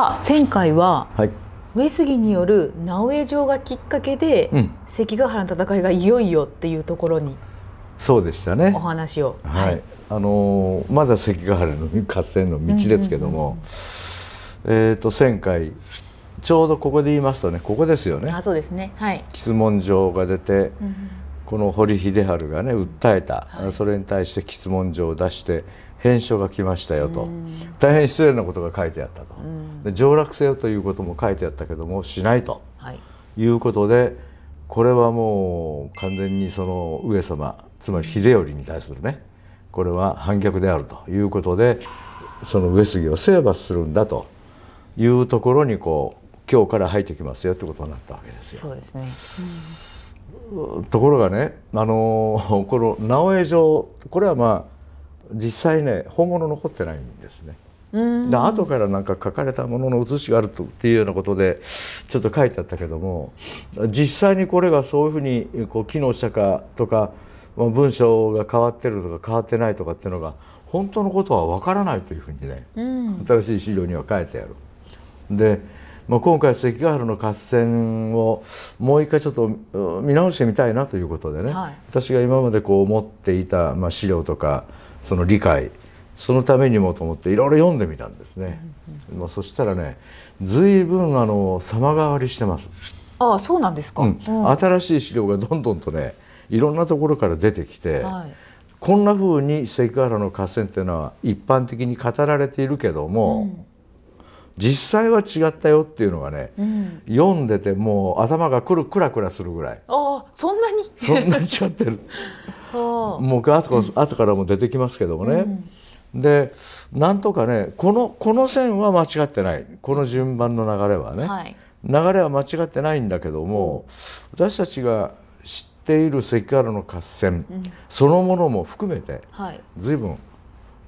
さあ前回は、はい、上杉による直江城がきっかけで、うん、関ヶ原の戦いがいよいよっていうところにそうでしたねお話を、はい、はい、あのー、まだ関ヶ原の合戦の道ですけども、えっ、ー、と前回ちょうどここで言いますとねここですよねあそうですねはい質問状が出て、うん、この堀秀治がね訴えた、はい、それに対して質問状を出して返書が来ましたよと、大変失礼なことが書いてあったと、で上洛せよということも書いてあったけどもしないと、いうことでこれはもう完全にその上様つまり秀頼に対するねこれは反逆であるということでその上杉を征伐するんだというところにこう今日から入ってきますよってことになったわけですよ。そうですね、うん、ところがねあのこの直江城これはまあ実際ね本物残ってないんですね。で後からなんか書かれたものの写しがあるとっていうようなことでちょっと書いてあったけども実際にこれがそういうふうにこう機能したかとか文章が変わってるとか変わってないとかっていうのが本当のことは分からないというふうにね、うん、新しい資料には書いてある。で、まあ、今回関ヶ原の合戦をもう一回ちょっと見直してみたいなということでね、はい、私が今までこう持っていた、まあ、資料とかその理解そのためにもと思っていろいろ読んでみたんですね、まあ、そしたらね随分あの様変わりしてますああそうなんですか、うん、新しい資料がどんどんとねいろんなところから出てきて、はい、こんなふうに関ヶ原の合戦っていうのは一般的に語られているけども、うん実際は違ったよっていうのがね、うん、読んでてもう頭がくるくらくらするぐらいあそんなにそんなに違ってる もう後から後からも出てきますけどもね。でなんとかねこのこの線は間違ってないこの順番の流れはね、はい、流れは間違ってないんだけども、私たちが知っている関ヶ原の合戦、うん、そのものも含めて、はい、随分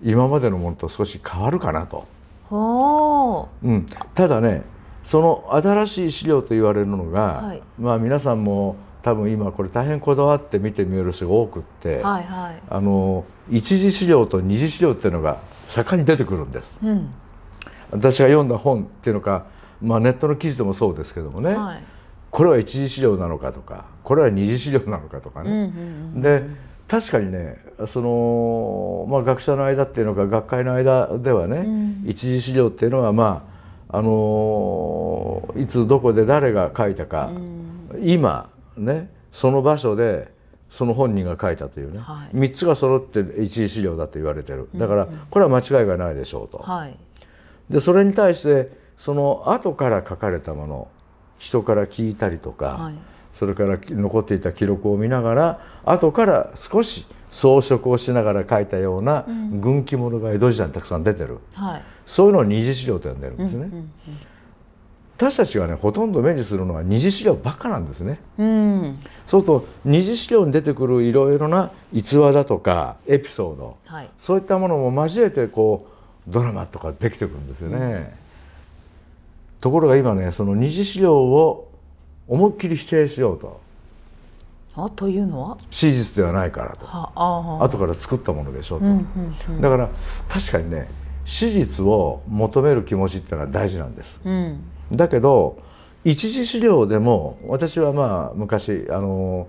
今までのものと少し変わるかなと。うん、ただねその新しい資料と言われるのが、はい、まあ皆さんも多分今これ大変こだわって見てみる人が多くって、はいはい、あの一次資料と二次資料っていうのが盛んに出てくるんです、うん、私が読んだ本っていうのか、まあ、ネットの記事でもそうですけどもね、はい、これは一次資料なのかとかこれは二次資料なのかとかね。うんうんうんうん、で確かにねその、まあ、学者の間っていうのか学会の間ではね、うん、一次資料っていうのはまああのいつどこで誰が書いたか、うん、今ね、その場所でその本人が書いたというね、はい、3つが揃って一次資料だと言われてるだからこれは間違いがないでしょうと。はい、でそれに対してその後から書かれたもの人から聞いたりとか、はい、それから残っていた記録を見ながら後から少し装飾をしながら書いたような軍記物が江戸時代にたくさん出てる、うん、そういうのを二次資料と呼んでるんですね。うんうんうん私たちがねほとんど目にするのは二次資料ばっかなんですね、うん、そうすると二次資料に出てくるいろいろな逸話だとかエピソード、はい、そういったものも交えてこうドラマとかできてくるんですよね、うん、ところが今ねその二次資料を思いっきり否定しようと。あというのは史実ではないからとはあ後から作ったものでしょうと、うんうんうん、だから確かにね史実を求める気持ちっていうのは大事なんです、うんだけど一次資料でも私はまあ昔あの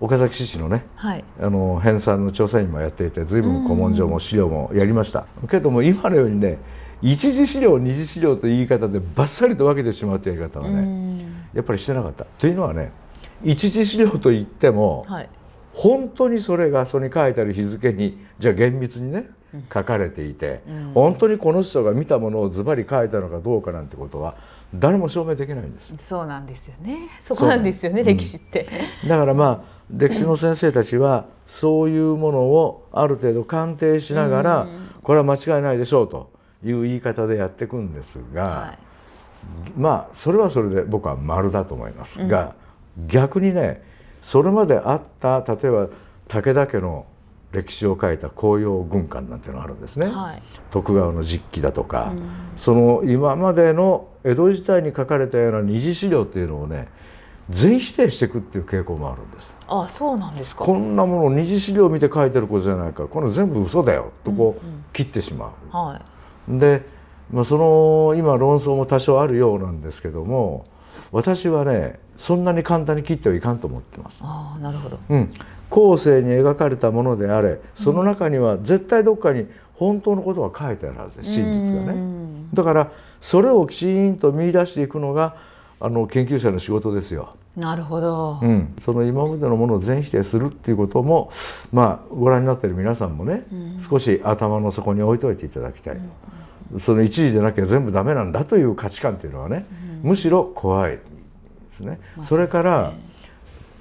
岡崎市のね、はい、あの編纂の調査員もやっていて随分古文書も資料もやりました、けども今のようにね一次資料二次資料という言い方でばっさりと分けてしまうというやり方はね、やっぱりしてなかった。というのはね一次資料といっても、はい、本当にそれがそれに書いてある日付にじゃあ厳密にね書かれていて、本当にこの人が見たものをズバリ書いたのかどうかなんてことは誰も証明できないんです。そうなんですよね。そこなんですよね、歴史って、うん。だからまあ歴史の先生たちはそういうものをある程度鑑定しながら、これは間違いないでしょうという言い方でやっていくんですが、はい、まあそれはそれで僕は丸だと思いますが、うん、逆にねそれまであった例えば武田家の歴史を書いた紅葉軍艦なんていうのがあるんですね、はい、徳川の実記だとか、うん、その今までの江戸時代に書かれたような二次資料っていうのをね全否定していくっていう傾向もあるんですあそうなんですかこんなもの二次資料を見て書いてる子じゃないかこれ全部嘘だよとこう切ってしまう、うんうんはい、で、まあ、その今論争も多少あるようなんですけども私はねそんなに簡単に切ってはいかんと思ってますあなるほど、うん、後世に描かれたものであれその中には絶対どっかに本当のことが書いてあるはずです真実がね。だからそれをきちんと見出していくのがあの研究者の仕事ですよ。なるほど、うん、その今までのものを全否定するっていうことも、まあ、ご覧になってる皆さんもね、うん、少し頭の底に置いておいていただきたいと、うん、その一時でなきゃ全部ダメなんだという価値観っていうのはね、むしろ怖いですね。それから、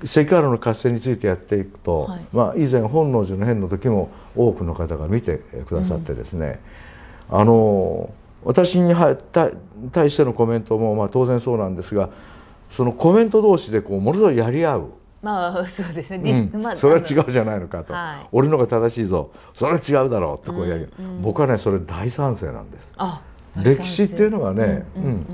関ヶ原の活性についてやっていくと、はい、まあ、以前本能寺の変の時も多くの方が見てくださってですね、うん、あの私に対してのコメントもまあ当然そうなんですがそのコメント同士でこうものすごいやり合う。まあそうですね、うんそれは違うじゃないのかと、はい、俺のが正しいぞそれは違うだろうてこうやる、うんうん、僕はねそれ大賛成なんです。歴史っていうのはね、うん、うん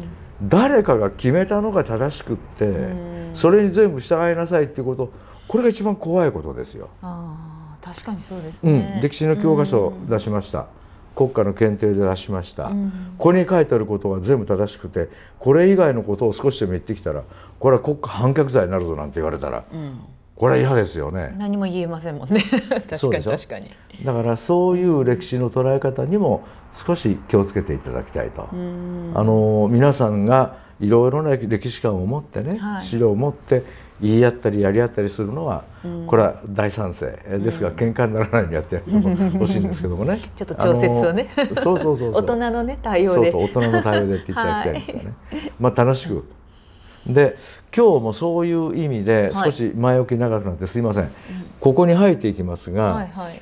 誰かが決めたのが正しくってそれに全部従いなさいっていうことこれが一番怖いことですよ。あ確かにそうです、ね、うん、歴史の教科書出しました。国家の検定で出しました、ここに書いてあることは全部正しくてこれ以外のことを少しでも言ってきたらこれは国家反逆罪になるぞなんて言われたら、うんこれは嫌ですよね何も言えませんもんね 確かに確かにだからそういう歴史の捉え方にも少し気をつけていただきたいとあの皆さんがいろいろな歴史観を持ってね、はい、資料を持って言い合ったりやり合ったりするのは、うん、これは大賛成ですが、うん、喧嘩にならないようにやってほしいんですけどもね ちょっと調節をねそうそうそう 大人のね対応でそうそう大人の対応でっていただきたいんですよね、はい、まあ楽しくで今日もそういう意味で少し前置き長くなってすいません、はい、ここに入っていきますが、はいはい、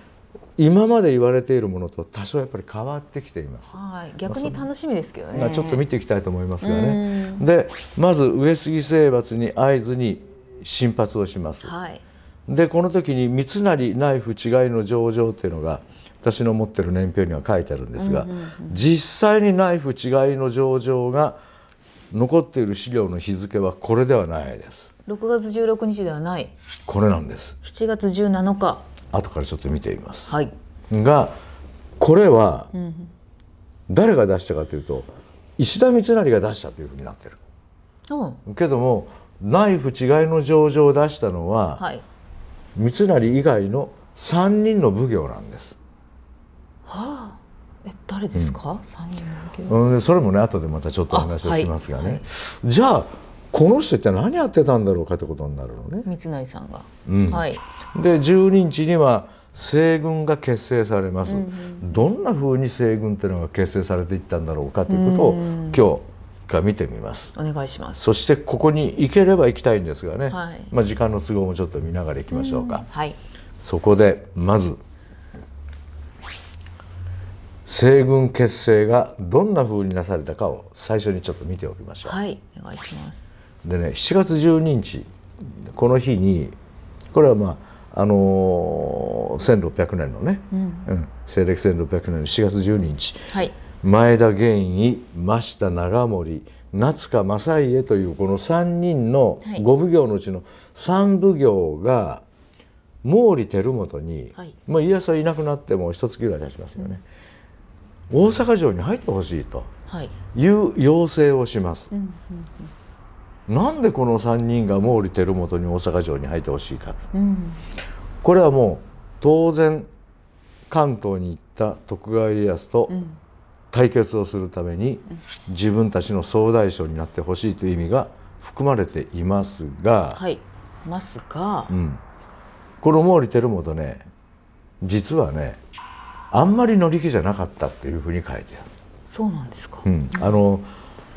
今まで言われているものと多少やっぱり変わってきています、はい、逆に楽しみですけどね、まあ、ちょっと見ていきたいと思いますがねでまず上杉征伐に合図に進発をします、はい、でこの時に三成内府違いの上場っていうのが私の持ってる年表には書いてあるんですが、うんうんうん、実際に内府違いの上場が残っている資料の日付はこれではないです6月16日ではないこれなんです7月17日後からちょっと見てみます、はい、がこれは誰が出したかというと石田三成が出したというふうになってる、うん、けども内府違いの上場を出したのは、はい、三成以外の3人の奉行なんです。はあえ誰ですか、うん、うん、それもね後でまたちょっと話をしますがね、はいじゃあこの人って何やってたんだろうかってことになるのね三成さんが、うん、はい、で12日には西軍が結成されます、うんうん、どんなふうに西軍っていうのが結成されていったんだろうかということを、うん、今日から見てみますお願いしますそしてここに行ければ行きたいんですがね、はい、まあ時間の都合もちょっと見ながら行きましょうか、はい、そこでまず、西軍結成がどんなふうになされたかを最初にちょっと見ておきましょう。はい、お願いしますでね7月12日この日にこれはまああのー、1600年のね、うん、うん、西暦1600年の7月12日、はい、前田源一増田長森夏香正家というこの3人の五奉行のうちの3奉行が毛利輝元に、はい、まあ家康はいなくなっても一月ぐらい経ちますよね、大阪城に入ってほしいという要請をします。なんでこの3人が毛利輝元に大阪城に入ってほしいか、うん、これはもう当然関東に行った徳川家康と対決をするために自分たちの総大将になってほしいという意味が含まれていますが、はい、ますが、うん、この毛利輝元ね実はねあんまり乗り気じゃなかったっていうふうに書いてある。そうなんですか、うん、あの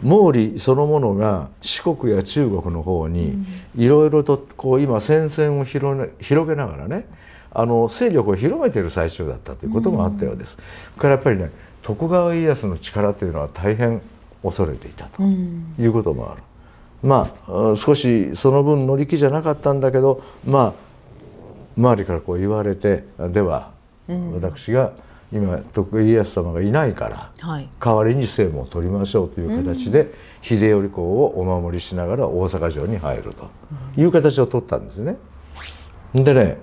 毛利そのものが四国や中国の方にいろいろとこう今戦線を広げながらねあの勢力を広めている最中だったということもあったようです。うん、からやっぱりね徳川家康の力というのは大変恐れていたということもある。うん、まあ少しその分乗り気じゃなかったんだけどまあ周りからこう言われてでは私が、うん今徳家康様がいないから、はい、代わりに政務を取りましょうという形で、うん、秀頼公をお守りしながら大阪城に入るという形を取ったんですね。でね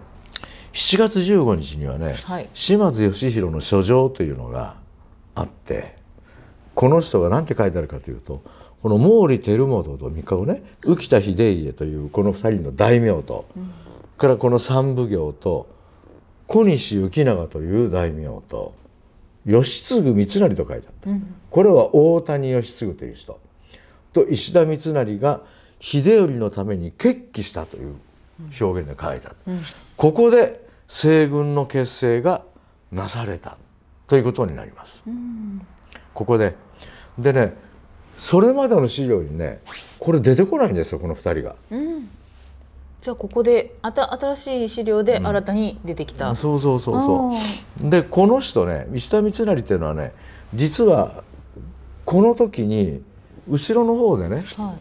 7月15日にはね、はい、島津義弘の書状というのがあってこの人が何て書いてあるかというとこの毛利輝元と三河ね浮田秀家というこの2人の大名と、うん、からこの三奉行と小西行長という大名と義継三成と書いてあった、うん、これは大谷義継という人と石田三成が秀頼のために決起したという表現で書いてあった、うん、ここで西軍の結成がなされたということになります。うん、ここででねそれまでの資料にねこれ出てこないんですよこの2人が。じゃあここであた新しい資料で新たに出てきた、うん、そうそうそうそうでこの人ね石田三成っていうのはね実はこの時に後ろの方でね、は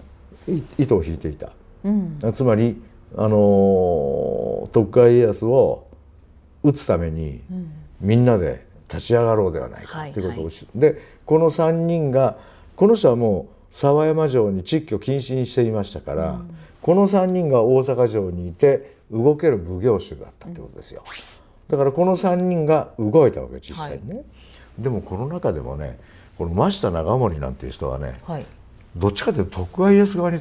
い、糸を引いていた、うん、つまり、あの徳川家康を撃つために、うん、みんなで立ち上がろうではないかていうことを、はいはい、でこの3人がこの人はもう沢山城に撤去禁止にしていましたから、うん、この3人が大阪城にいて動ける奉行衆だったってことですよ、だからこの3人が動いたわけ実際にね、はい、でもこの中でもねこの増田長森なんていう人はね、はい、どっちかというと徳川家康側に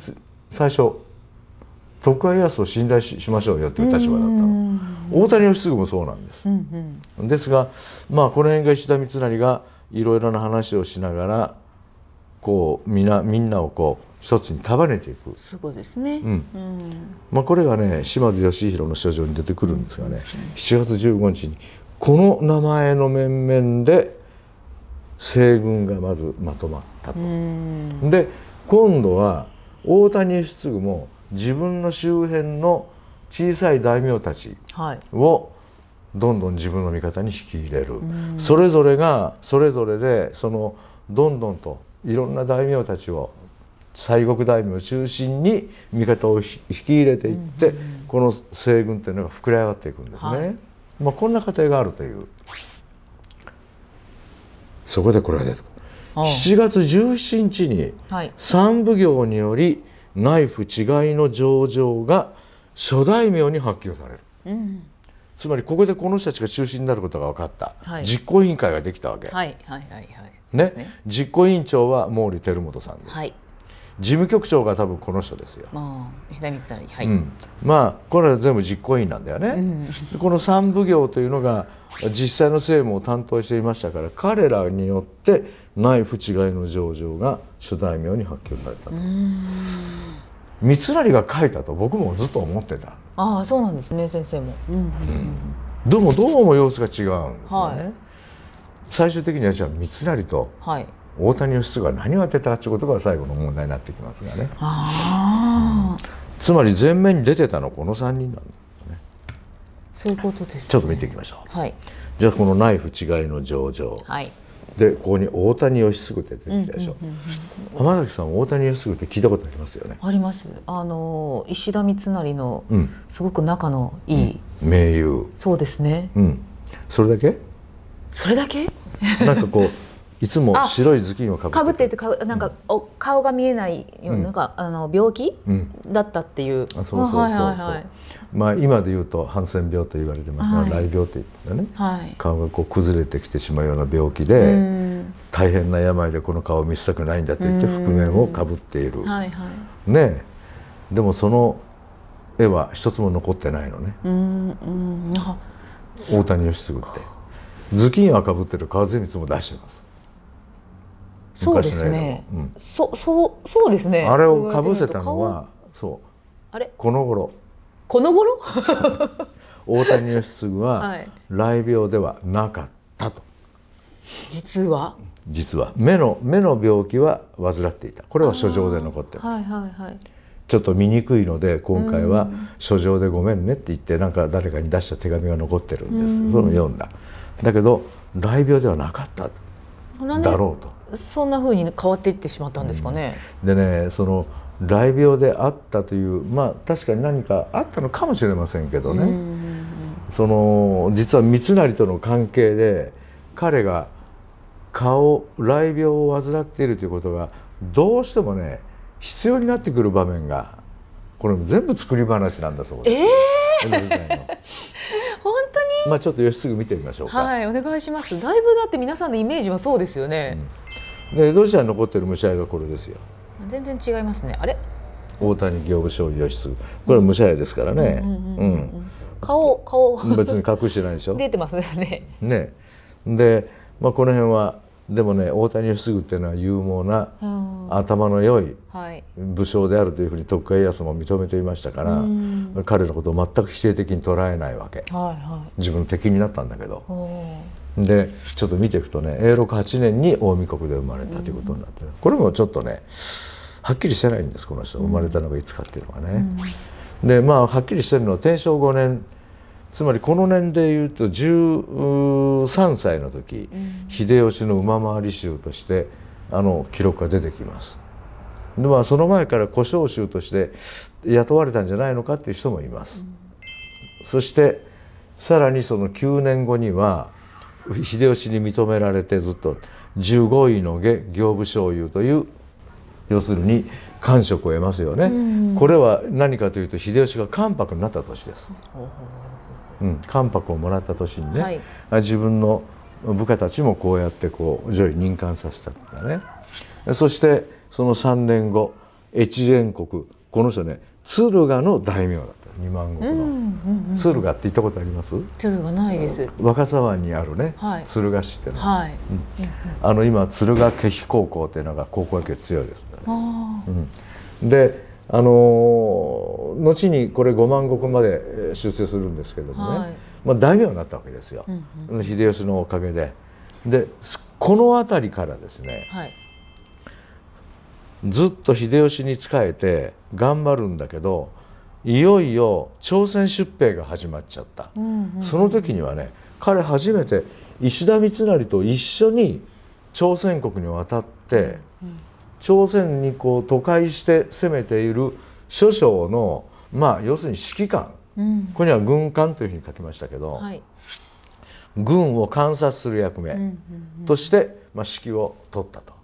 最初徳川家康を信頼しましょうよという立場だったの大谷義嗣もそうなんです、うんうん、ですがまあこの辺が石田三成がいろいろな話をしながらこうみなみんなをこう一つに束ねていくそうですね、うんまあ、これがね島津義弘の書状に出てくるんですがね、うん、7月15日にこの名前の面々で西軍がまずまとまったと。で今度は大谷出次も自分の周辺の小さい大名たちをどんどん自分の味方に引き入れる、それぞれがそれぞれでそのどんどんといろんな大名たちを西国大名を中心に味方を引き入れていって、この西軍というのが膨れ上がっていくんですね。はい、まあ、こんな過程があるというそこでこれが出てくる7月17日に三奉行により内府違いの上場が諸大名に発給される、うん、つまりここでこの人たちが中心になることが分かった、はい、実行委員会ができたわけ、はいはいはいはいね、実行委員長は毛利輝元さんです、はい事務局長が多分この人ですよ。石田光成、はい、うん、まあこれは全部実行委員なんだよね。うん、この三奉行というのが実際の政務を担当していましたから彼らによって内府違いの情状が諸大名に発給されたと。三成が書いたと僕もずっと思ってた。ああそうなんですね先生も。うん、うんうでもどうも様子が違うんですよね。はい、最終的にはじゃあ三成と、はい、大谷の質が何を当てたってことが最後の問題になってきますがね、あつまり前面に出てたのこの3人なんだねそういうことです、ね、ちょっと見ていきましょう、はい、じゃあこのナイフ違いの上場、はい、でここに大谷義嗣って出てきたでしょ、うんうんうん、浜崎さん大谷義嗣って聞いたことありますよねありますあの石田三成の、うん、すごく仲のいい、うん、そうですね、うん、それだけそれだけなんかこういつも白い頭巾をかぶってかぶっててかなんか、お顔が見えないような,、ん、かあの病気、だったっていうあそうそうそうそうまあ今で言うとハンセン病と言われてますが、雷病といってね、顔がこう崩れてきてしまうような病気で大変な病でこの顔を見せたくないんだと言って覆面をかぶっている、はいはい、ねでもその絵は一つも残ってないのね、大谷義嗣って頭巾はかぶってる川全光も出してますそうですね、うそうそうですねあれをかぶせたのはそうあれこの頃この頃大谷義次は 雷病ではなかったと、はい、実は実は目の目の病気は患っていたこれは書状で残ってます、はいはいはい、ちょっと見にくいので今回は書状でごめんねって言ってなんか誰かに出した手紙が残ってるんですそれも読んだだけど雷病ではなかっただろうとそんなふうに変わっていってしまったんですかね。でねその雷病であったというまあ確かに何かあったのかもしれませんけどね、その実は三成との関係で彼が顔雷病を患っているということがどうしてもね必要になってくる場面がこれも全部作り話なんだそうです。えー 本当にまあちょっと吉次見てみましょうかはいお願いしますだいぶだって皆さんのイメージはそうですよね、うんでロシアに残ってる虫歯がこれですよ全然違いますねあれ大谷行部将棋義室これ武者屋ですからね、うん顔顔別に隠してないでしょ 出てますねねで、まあ、この辺はでもね大谷義次っていうのは勇猛な、頭の良い武将であるというふうに徳川家康も認めていましたから、彼のことを全く否定的に捉えないわけ、はいはい、自分の敵になったんだけど。でちょっと見ていくとね永禄8年に近江国で生まれたということになってる、これもちょっとねはっきりしてないんですこの人生まれたのがいつかっていうのはね。うん、でまあはっきりしてるのは天正5年つまりこの年でいうと13歳の時、うん、秀吉の馬回り衆としてあの記録が出てきます。でまあその前から小将衆として雇われたんじゃないのかっていう人もいます。うん、そしてさらにその9年後には秀吉に認められてずっと15位の下行部醤油という要するに官職を得ますよね、うん、これは何かというと秀吉が関白になった年です、うん、関白をもらった年にね、はい、自分の部下たちもこうやってこう上位任官させたんだねそしてその3年後越前国この人ね敦賀の大名だ二万石の、うんうん、敦賀って行ったことあります鶴賀ないです若沢にあるね、はい、敦賀市ってのは、いうん、あの今鶴ヶ気比高校っていうのが高校野球強いです、ね、であのー、後にこれ五万石まで出世するんですけどもね、はい、まあ、大名になったわけですよ、うんうん、秀吉のおかげで。でこの辺りからですね、はい、ずっと秀吉に仕えて頑張るんだけどいよいよ朝鮮出兵が始まっちゃった、うんうん、その時にはね彼初めて石田三成と一緒に朝鮮国に渡って、朝鮮にこう都会して攻めている諸将のまあ要するに指揮官、うん、ここには軍艦というふうに書きましたけど、はい、軍を観察する役目として、まあ、指揮を取ったと。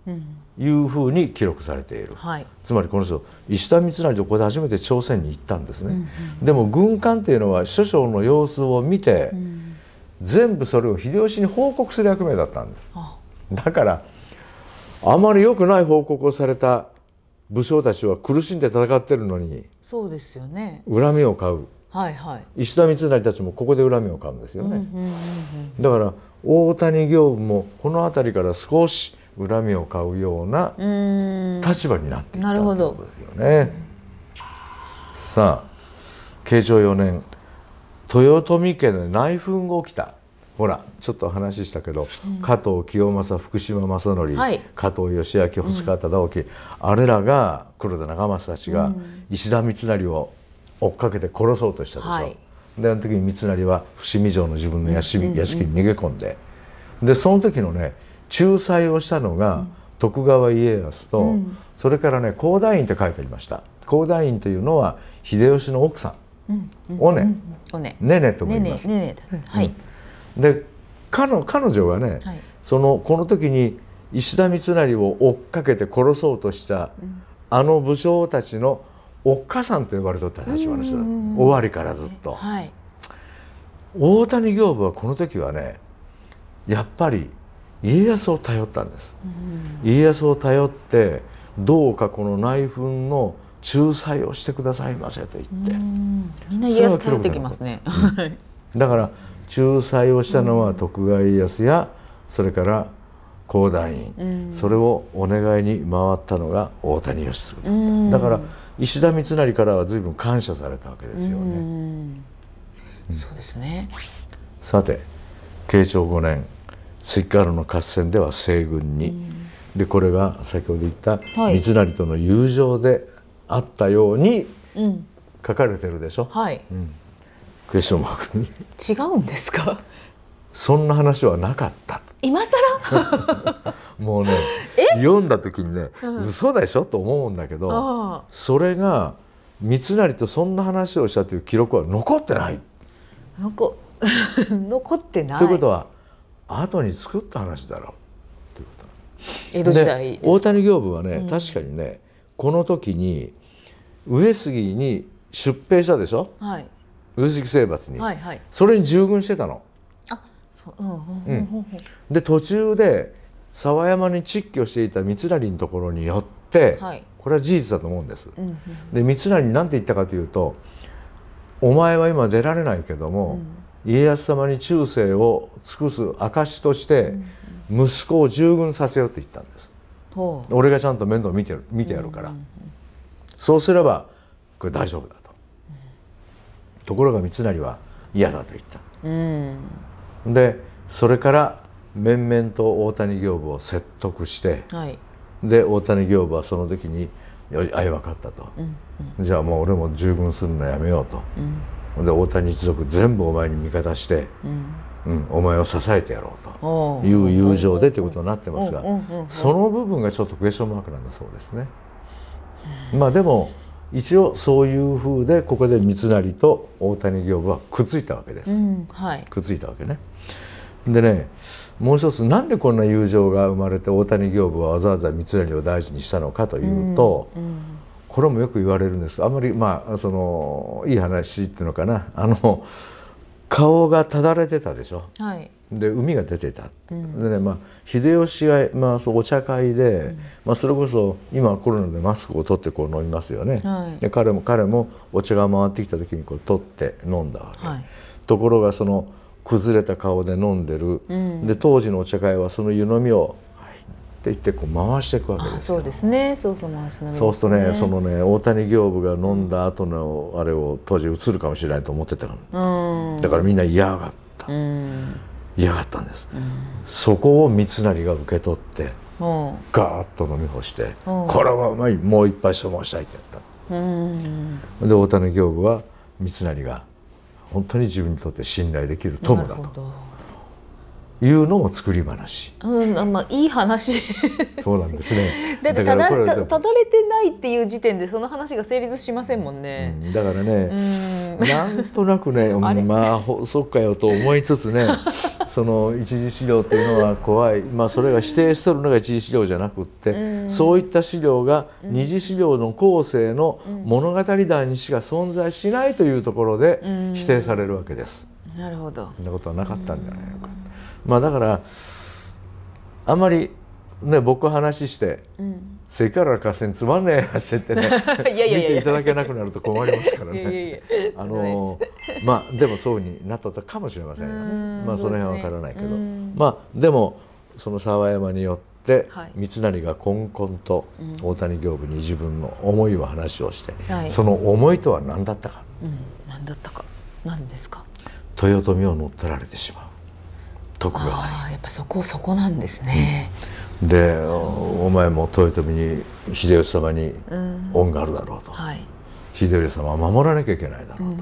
いうふうに記録されている、うんはい、つまりこの人石田三成とここで初めて朝鮮に行ったんですね、うんうん、でも軍艦っていうのは諸将の様子を見て、うん、全部それを秀吉に報告する役目だったんですだからあまり良くない報告をされた武将たちは苦しんで戦ってるのにそうですよね恨みを買う、はいはい、石田三成たちもここで恨みを買うんですよね、だから大谷行部もこの辺りから少し恨みを買うような立場になっていったということですよね。さあ慶長4年豊臣家で内紛が起きたほらちょっと話したけど、うん、加藤清正福島正則、はい、加藤義明星川忠興、うん、あれらが黒田長政たちが石田三成を追っかけて殺そうとしたでしょ。はい、であの時に三成は伏見城の自分の屋敷,、に逃げ込んででその時のね仲裁をしたのが徳川家康と、それからね高大院って書いてありました高大院というのは秀吉の奥さん、おね、ねねとも言います。で彼彼女はね、そのこの時に石田三成を追っかけて殺そうとした、あの武将たちのおっかさんと呼ばれとった立場の人終わりからずっと、はい、大谷行部はこの時はねやっぱり家康を頼ったんです、うん、家康を頼ってどうかこの内紛の仲裁をしてくださいませと言って、うん、みんな家康頼ってきますね、うん、だから仲裁をしたのは徳川家康やそれから高団員、それをお願いに回ったのが大谷義次だった、だから石田三成からはぶん感謝されたわけですよね、そうですねさて慶長5年関ヶ原の合戦では西軍に、でこれが先ほど言った三成との友情であったように書かれてるでしょ。はい、うんクエスチョンマークに違うんですかそんな話はなかった今更 もうね読んだ時にね、うん、嘘でしょと思うんだけどそれが三成とそんな話をしたという記録は残ってない残 残ってないということは後に作った話だろう江戸時代大谷業部はね、うん、確かにねこの時に上杉に出兵したでしょ、はい、上杉征伐に、はいはい、それに従軍してたの。で途中で沢山に蟄居していた三成のところに寄って、はい、これは事実だと思うんです。うんうん、で三成に何て言ったかというと「お前は今出られないけども、うん、家康様に忠誠を尽くす証として息子を従軍させようって言ったんです、うん、俺がちゃんと面倒見てる見てやるから、うん、そうすればこれ大丈夫だと、うん、ところが三成は嫌だと言った、でそれから面々と大谷行部を説得して、はい、で大谷行部はその時に「あい分かったと」と、じゃあもう俺も従軍するのやめようと。で大谷一族全部お前に味方して、うん、うん、お前を支えてやろうという友情でということになってますがその部分がちょっとクエスチョンマークなんだそうですね。まあでも一応そういうふうでここで三成と大谷行部はくっついたわけです、うんはい、くっついたわけね。でねもう一つなんでこんな友情が生まれて大谷行部はわざわざ三成を大事にしたのかというと、うんうんこれもよく言われるんですあまりまあそのいい話っていうのかなあの顔がただれてたでしょ、はい、で海が出てた、うん、でねまあ秀吉が、まあ、そうお茶会で、うん、まあ、それこそ今コロナでマスクを取ってこう飲みますよね、はい、で彼も彼もお茶が回ってきた時にこう取って飲んだわけ、はい、ところがその崩れた顔で飲んでる、うん、で当時のお茶会はその湯飲みをってってこう回していくわけですそうですねそうそう回しの、ね、そうするとねそのね大谷業務が飲んだ後のあれを当時映るかもしれないと思ってたから、だからみんな嫌がった、嫌がったんです、そこを三成が受け取ってガーッと飲み干して「これはうまいもう一杯消耗したい」ってやったで大谷業務は三成が本当に自分にとって信頼できる友だと。いうのも作り話。うん、あまあいい話。そうなんですね。だってただたただれてないっていう時点でその話が成立しませんもんね。うん、だからね、なんとなくね、あまあそっかよと思いつつね、その一次資料というのは怖い。まあそれが指定しとるのが一次資料じゃなくって、そういった資料が二次資料の構成の物語談にしか存在しないというところで指定されるわけです。なるほど。そんなことはなかったんじゃないのか。まあだからあんまりね僕話して、うん、せから合戦つまんねえ話しててね いやいやいや見ていただけなくなると困りますからねあのまあでもそうになったかもしれませんよねまあその辺は分からないけど、まあでもその沢山によって三成がこんこんと大谷刑部に自分の思いを話をして、うんその思いとは何だったか、うん、何だったか何ですか豊臣を乗っ取られてしまう徳川やっぱそこそこなんですね、うん、でお前も豊臣に秀吉様に恩があるだろうと、はい、秀頼様は守らなきゃいけないだろうと、うん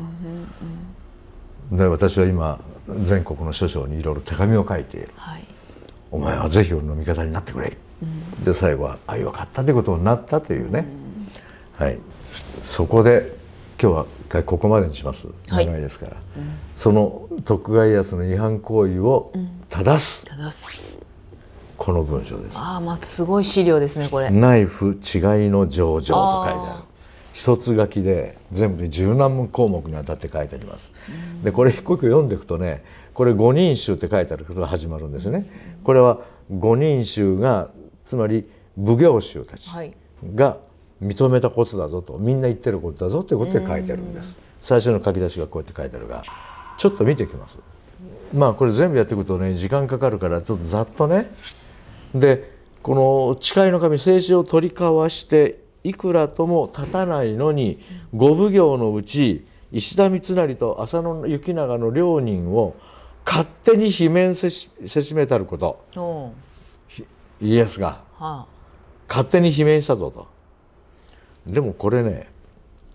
うん、で私は今全国の諸将にいろいろ手紙を書いている、はい、お前はぜひ俺の味方になってくれ、で最後は「あよかった」ということになったというね、はい、そこで今日は一回ここまでにします、はい、長いですから、うん、その徳川家康の違反行為を正すうん、正すこの文章ですああまたすごい資料ですねこれナイフ違いの上場と書いてある一つ書きで全部で十何項目にわたって書いてあります、うん、でこれ一個一個読んでいくとねこれ五人衆って書いてあることが始まるんですねこれは五人衆がつまり奉行衆たちが、はい認めたことだぞとみんな言ってることだぞということで書いてるんです最初の書き出しがこうやって書いてあるがちょっと見ていきますまあこれ全部やっていくとね時間かかるからちょっとざっとねでこの誓いの神政治を取り交わしていくらとも立たないのに五奉行のうち石田三成と浅野行長の両人を勝手に罷免せしせしめたること家康が、はあ、勝手に罷免したぞと。でもこれね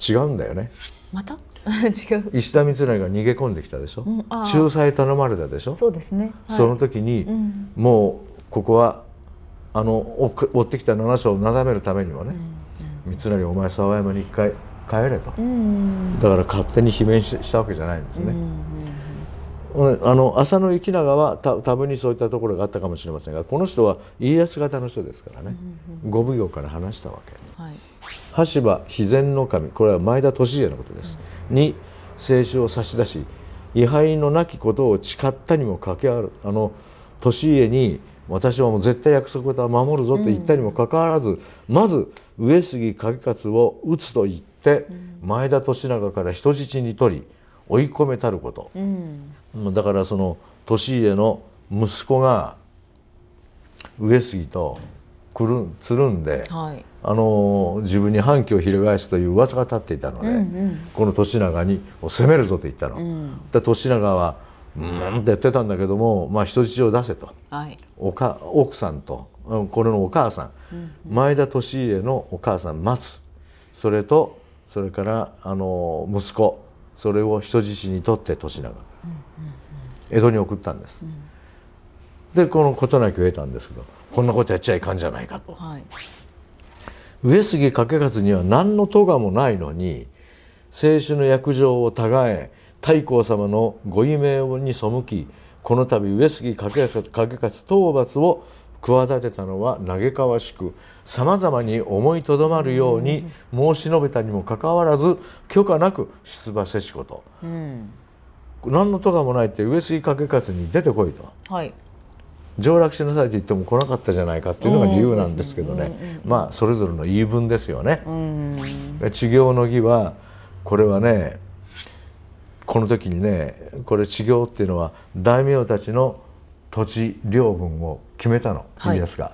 違うんだよねまた 違う石田三成が逃げ込んできたでしょ、うん、仲裁頼まれたでしょそうですね、はい、その時に、うん、もうここはあの追ってきた七章をなだめるためにはね、うん、三成お前沢山に一回帰れと、だから勝手に罷免したわけじゃないんですね。あの浅野行長は多分にそういったところがあったかもしれませんがこの人は家康型の人ですからね、うんうん、ご奉行から話したわけ、はい、羽柴肥前の神これは前田利家のことです、に聖書を差し出し位牌のなきことを誓ったにもかけあるあの利家に私はもう絶対約束を守るぞと言ったにもかかわらず、うん、まず上杉景勝を討つと言って前田利長から人質に取り追い込めたること、うん、だからその利家の息子が上杉とくるつるんで、はい、あの自分に反旗を翻すという噂が立っていたので、うんうん、この年長に攻めるぞと言ったの。うん、で年長はうんってやってたんだけども、まあ、人質を出せと、はい、おか奥さんとこれのお母さん、うんうん、前田利家のお母さん松それとそれからあの息子それを人質にとって年長、うんうん、江戸に送ったんです。うん、でこの事なきを得たんですけどこんなことやっちゃいかんじゃないかと。はい上杉景勝には何の咎もないのに清酒の約定をたがえ太閤様のご異名に背きこの度上杉景勝景勝討伐を企てたのは嘆かわしくさまざまに思いとどまるように申し述べたにもかかわらず許可なく出馬せしこと、うん、何の咎もないって上杉景勝に出てこいと。はい上洛しなさいと言っても来なかったじゃないかっていうのが理由なんですけどね、うん、まあそれぞれの言い分ですよね。うん、治療の儀はこれはねこの時にねこれ地行っていうのは大名たちの土地領分を決めたの家康が。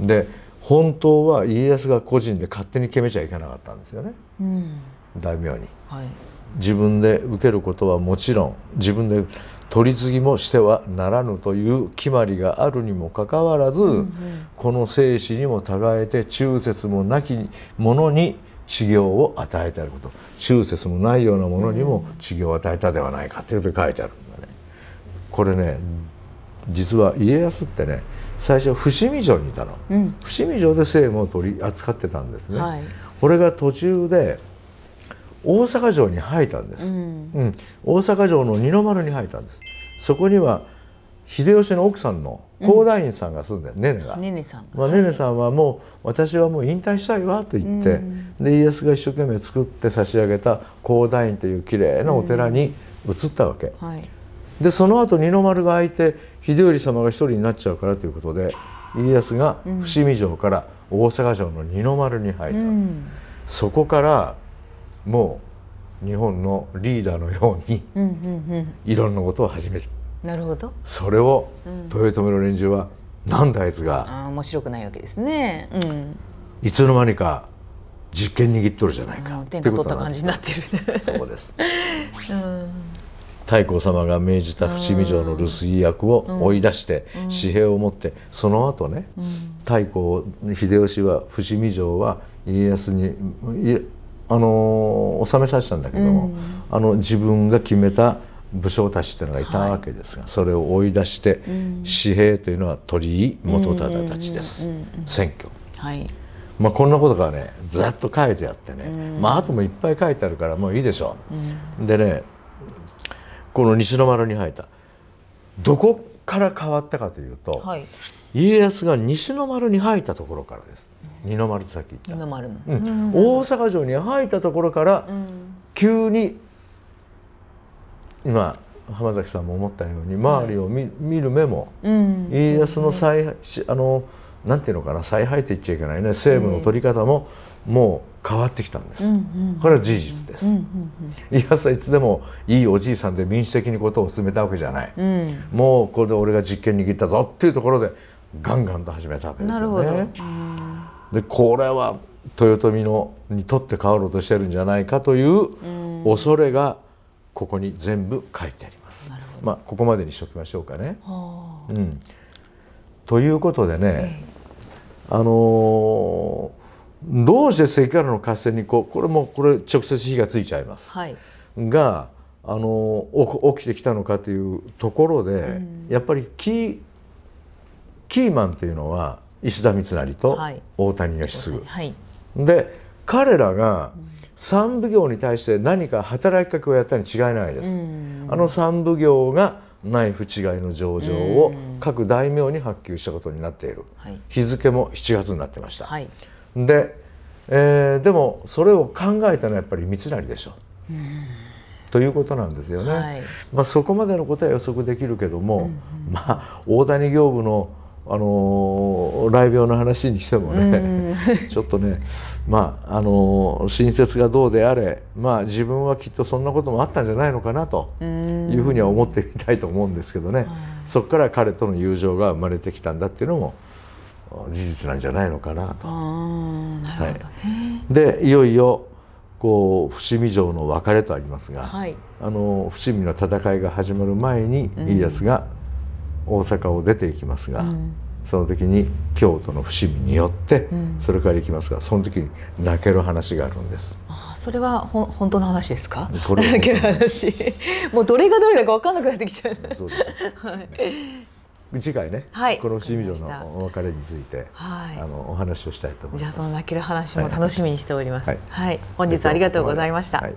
で本当は家康が個人で勝手に決めちゃいけなかったんですよね、うん、大名に、はい、自分で受けることはもちろん自分で取り次ぎもしてはならぬという決まりがあるにもかかわらず、うんうん、この生死にも違えて忠節もなき者に治療を与えてあること忠節もないようなものにも治療を与えたではないかということ書いてあるんだね。これね、実は家康ってね最初伏見城にいたの、うん、伏見城で政務を取り扱ってたんですね。はい、これが途中で大阪城に入ったんです、うん、うん、大阪城の二の丸に入ったんですそこには秀吉の奥さんの高大院さんが住んで、うん、ねがねねさん、まあ、ねさんはもう、私はもう引退したいわと言って、うん、で家康が一生懸命作って差し上げた高大院というきれいなお寺に移ったわけ、うんはい、でその後二の丸が開いて秀頼様が一人になっちゃうからということで家康が伏見城から大阪城の二の丸に入った、そこからもう日本のリーダーのようにいろんなことを始める。なるほどそれを豊臣の連中はなんだあいつがあ面白くないわけですね、うん、いつの間にか実験握っとるじゃないか天下取った感じになってる、ね、そうです、うん、太閤様が命じた伏見城の留守居役を追い出して紙幣を持ってその後ね、太閤秀吉は伏見城は家康にあの収めさせたんだけども、あの自分が決めた武将たちっていうのがいたわけですが、はい、それを追い出して、うん、紙幣というのは鳥居元忠たちです、選挙、はいまあ、こんなことがねざっと書いてあってね、うん、まあ後ともいっぱい書いてあるからもういいでしょう、うん、でねこの西の丸に入ったどこから変わったかというと、はい、家康が西の丸に入ったところからです。二の丸先行った二の丸の、うん、大阪城に入ったところから、急に今浜崎さんも思ったように周りを見,、見る目も、家康の采あのなんていうのかな再配って言っちゃいけないね西部の取り方ももう変わってきたんです、これは事実です、家康はいつでもいいおじいさんで民主的にことを進めたわけじゃない、もうこれで俺が実権握ったぞっていうところでガンガンと始めたわけですよね。でこれは豊臣のにとって変わろうとしてるんじゃないかという恐れがここに全部書いてあります。まあ、ここまでにしときましょうかね。うん、ということでね、えー、あのー、どうして関ヶ原の合戦にこうこれもこれ直接火がついちゃいます。はい、があのー、起きてきたのかというところで、うん、やっぱりキーキーマンというのは石田三成と大谷義次、はい、で彼らが三奉行に対して何か働きかけをやったに違いないです。あの三奉行が内府違いの上場を各大名に発給したことになっている、はい、日付も7月になってました、はい、で、えー、でもそれを考えたのはやっぱり三成でしょということなんですよね、はい、まあ、そこまでのことは予測できるけども、うんうん、まあ大谷業務のあの雷病の話にしてもね、ちょっとねまああの親切がどうであれまあ自分はきっとそんなこともあったんじゃないのかなというふうには思ってみたいと思うんですけどね、そこから彼との友情が生まれてきたんだっていうのも事実なんじゃないのかなと。なはい、でいよいよこう伏見城の別れとありますが、はい、あの伏見の戦いが始まる前に家康が大阪を出ていきますが、うん、その時に京都の伏見によって、それから行きますがその時に泣ける話があるんです。あそれはほ本当の話ですかれ泣ける話 もうどれがどれだか分かんなくなってきちゃう。そうですはい次回ね、はい、この伏見城のお別れについて、はい、あのお話をしたいと思います。じゃあその泣ける話も楽しみにしております。はい、はい、本日ありがとうございました。はい